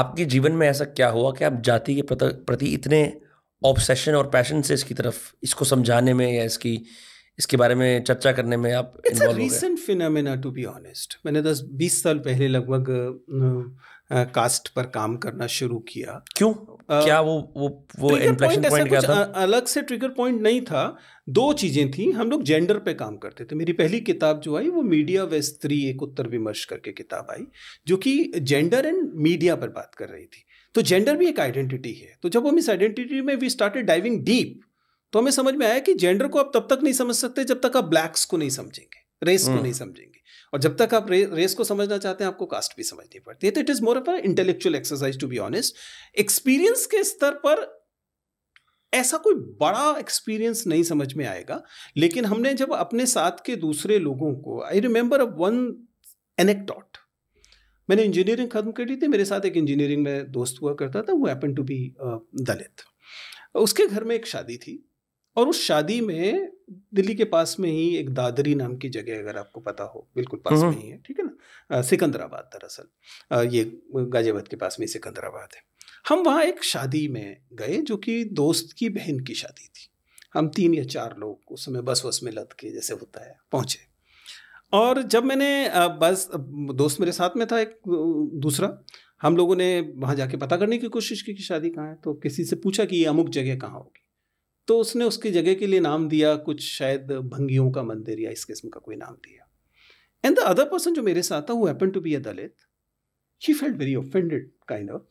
आपके जीवन में ऐसा क्या हुआ कि आप जाति के प्रति इतने ऑब्सेशन और पैशन से इसकी तरफ इसको समझाने में या इसकी इसके बारे में चर्चा करने में आप recent phenomena to be honest मैंने दस बीस साल पहले लगभग कास्ट पर काम करना शुरू किया क्यों क्या वो वो वो इन्फ्लेक्शन पॉइंट क्या था अलग से ट्रिगर पॉइंट नहीं था दो चीज़ें थी हम लोग जेंडर पे काम करते थे मेरी पहली किताब जो आई वो मीडिया व स्त्री एक उत्तर विमर्श करके किताब आई जो कि जेंडर एंड मीडिया पर बात कर रही थी तो जेंडर भी एक आइडेंटिटी है तो जब हम इस आइडेंटिटी में वी स्टार्टेड डाइविंग डीप तो हमें समझ में आया कि जेंडर को आप तब तक नहीं समझ सकते जब तक आप ब्लैक्स को नहीं समझेंगे रेस को हम्म। नहीं समझेंगे और जब तक आप रेस को समझना चाहते हैं आपको कास्ट भी समझनी पड़ती है तो it is more of a intellectual exercise to be honest experience के स्तर पर ऐसा कोई बड़ा एक्सपीरियंस नहीं समझ में आएगा लेकिन हमने जब अपने साथ के दूसरे लोगों को आई रिमेंबर अ वन एनेक्टॉट मैंने इंजीनियरिंग खत्म कर दी थी मेरे साथ एक इंजीनियरिंग में दोस्त हुआ करता था वो हैपन टू बी दलित उसके घर में एक शादी थी और उस शादी में दिल्ली के पास में ही एक दादरी नाम की जगह अगर आपको पता हो बिल्कुल पास हम्म। में ही है ठीक है ना सिकंदराबाद दरअसल ये गाजियाबाद के पास में सिकंदराबाद है हम वहाँ एक शादी में गए जो कि दोस्त की बहन की शादी थी हम तीन या चार लोग उस समय बस वस में लद के जैसे होता है पहुँचे और जब मैंने बस दोस्त मेरे साथ में था एक दूसरा हम लोगों ने वहाँ जाके पता करने की कोशिश की कि शादी कहाँ है तो किसी से पूछा कि ये अमुक जगह कहाँ होगी तो उसने उसकी जगह के लिए नाम दिया कुछ शायद भंगियों का मंदिर या इस किस्म का कोई नाम दिया एंड द अदर पर्सन जो मेरे साथ था वो happen to be a Dalit ही felt very offended kind of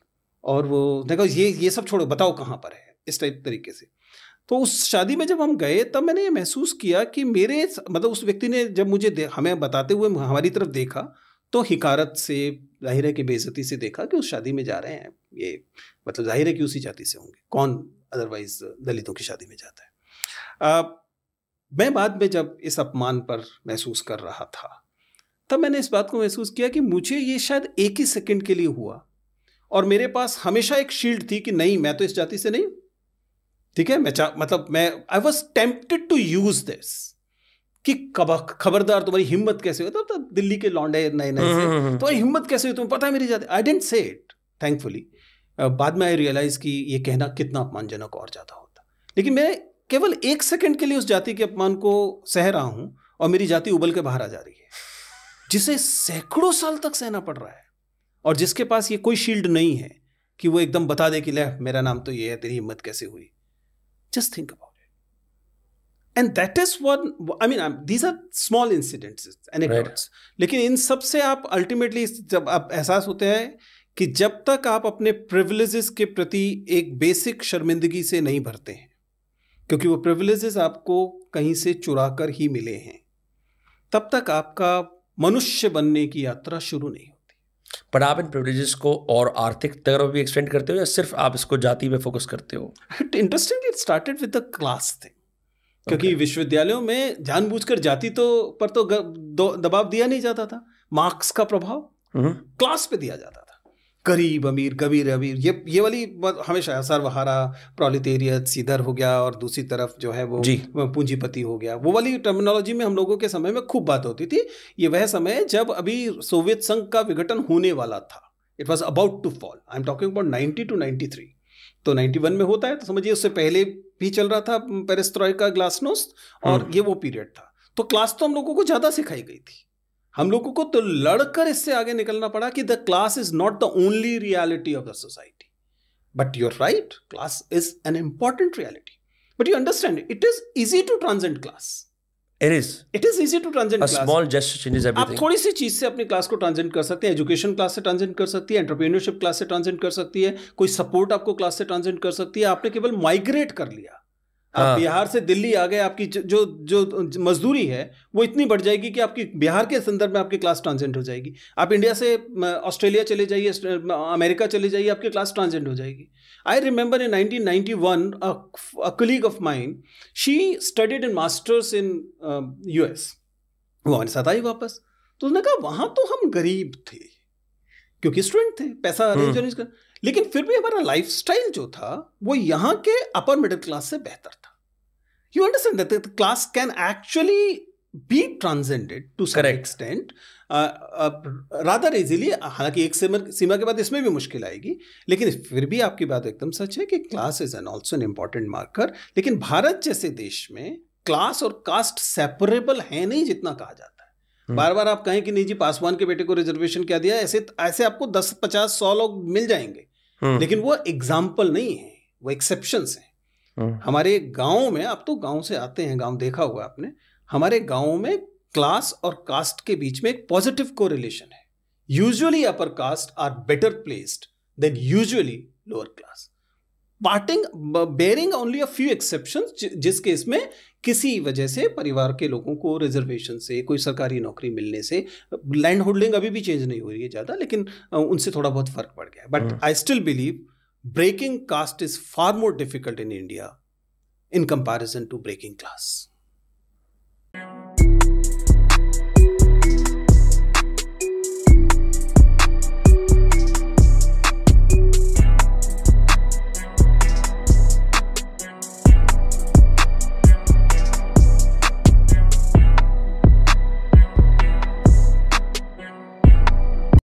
और वो देखो ये ये सब छोड़ो बताओ कहाँ पर है इस टाइप तरीके से तो उस शादी में जब हम गए तब मैंने ये महसूस किया कि मेरे मतलब उस व्यक्ति ने जब मुझे हमें बताते हुए हमारी तरफ देखा तो हिकारत से जाहिर है कि बेजती से देखा कि उस शादी में जा रहे हैं ये मतलब जाहिर है कि उसी जाति से होंगे कौन अदरवाइज दलितों की शादी में जाता है आ, मैं बाद में जब इस अपमान पर महसूस कर रहा था तब मैंने इस बात को महसूस किया कि मुझे ये शायद एक ही सेकंड के लिए हुआ और मेरे पास हमेशा एक शील्ड थी कि नहीं मैं तो इस जाति से नहीं ठीक है मैं मतलब मैं I was tempted to use this कि खबरदार तुम्हारी तो हिम्मत कैसे हुई तो, तो दिल्ली के लौंडे नए नए तुम्हारी हिम्मत कैसे हुई तुम्हें पता है मेरी ज्यादा I didn't say it thankfully बाद में आई रियलाइज कि ये कहना कितना अपमानजनक और ज़्यादा होता लेकिन मैं केवल एक सेकंड के लिए उस जाति के अपमान को सह रहा हूँ और मेरी जाति उबल के बाहर आ जा रही है जिसे सैकड़ों साल तक सहना पड़ रहा है और जिसके पास ये कोई शील्ड नहीं है कि वो एकदम बता दे कि ले मेरा नाम तो ये है तेरी हिम्मत कैसे हुई just think about and that is one I mean these are small incidents anecdotes लेकिन इन सब से आप अल्टीमेटली जब आप एहसास होते हैं कि जब तक आप अपने प्रिविलेज के प्रति एक बेसिक शर्मिंदगी से नहीं भरते हैं क्योंकि वो प्रिविलेजेस आपको कहीं से चुरा कर ही मिले हैं तब तक आपका मनुष्य बनने की यात्रा शुरू नहीं होती पर आप इन प्रिविलेजेस को और आर्थिक तरफ भी एक्सटेंड करते हो या सिर्फ आप इसको जाति पे फोकस करते हो interestingly started with the class क्योंकि okay. विश्वविद्यालयों में जानबूझकर जाति तो पर तो दबाव दिया नहीं जाता था मार्क्स का प्रभाव हम्म। क्लास पे दिया जाता था गरीब अमीर गबीर अमीर ये ये वाली हमेशा सर्वहारा प्रोलिटेरियत सीधर हो गया और दूसरी तरफ जो है वो पूंजीपति हो गया वो वाली टर्मिनोलॉजी में हम लोगों के समय में खूब बात होती थी ये वह समय जब अभी सोवियत संघ का विघटन होने वाला था it was about to fall I am talking about ninety two ninety three तो 91 में होता है तो समझिए उससे पहले भी चल रहा था का ग्लासनोस और हाँ। ये वो पीरियड था तो क्लास तो हम लोगों को ज्यादा सिखाई गई थी हम लोगों को तो लड़कर इससे आगे निकलना पड़ा कि the class is not the only reality of the society but you're right class is an important reality but you understand it is easy to transcend class it is It is easy आप थोड़ी सी चीज से अपनी class को ट्रांजेंट कर सकते हैं education class से ट्रांजेंट कर सकती है एंटरप्रेन्योरशिप क्लास से ट्रांजेंट कर सकती है कोई सपोर्ट आपको क्लास से ट्रांजेंट कर सकती है आपने केवल माइग्रेट कर लिया आप हाँ। बिहार से दिल्ली आ गए आपकी जो जो मजदूरी है वो इतनी बढ़ जाएगी कि आपकी बिहार के संदर्भ में आपकी क्लास ट्रांजेंट हो जाएगी आप इंडिया से ऑस्ट्रेलिया चले जाइए अमेरिका चले जाइए आपकी क्लास ट्रांजेंट हो जाएगी I remember in 1991 a colleague of mine she studied in masters in US वो हमारे साथ आई वापस तो उसने कहा वहाँ तो हम गरीब थे क्योंकि स्टूडेंट थे पैसा अरेंज हम्म। अरेंज कर लेकिन फिर भी हमारा स्टाइल जो था वो यहाँ के अपर मिडिल क्लास से बेहतर था you understand that class can actually be transcended to sir extent rather easily हालांकि एक सीमा सीमा के बाद इसमें भी मुश्किल आएगी लेकिन फिर भी आपकी बात एकदम सच है कि class is an also an important marker लेकिन भारत जैसे देश में क्लास और कास्ट सेपरेबल है नहीं जितना कहा जाता है हम्म। बार बार आप कहें कि नहीं जी पासवान के बेटे को रिजर्वेशन क्या दिया ऐसे ऐसे आपको दस पचास सौ लोग मिल जाएंगे हम्म। लेकिन वो एग्जाम्पल नहीं है वो एक्सेप्शन है हम्म। हमारे गाँव में आप तो गाँव से आते हैं गाँव देखा हुआ आपने हमारे गाँव में क्लास और कास्ट के बीच में एक पॉजिटिव रिलेशन है usually upper caste are better placed than usually lower class parting barring only a few exception जिस केस में किसी वजह से परिवार के लोगों को रिजर्वेशन से कोई सरकारी नौकरी मिलने से लैंड होल्डिंग अभी भी चेंज नहीं हो रही है ज़्यादा लेकिन उनसे थोड़ा बहुत फर्क पड़ गया but I still believe breaking caste is far more difficult in India in comparison to breaking class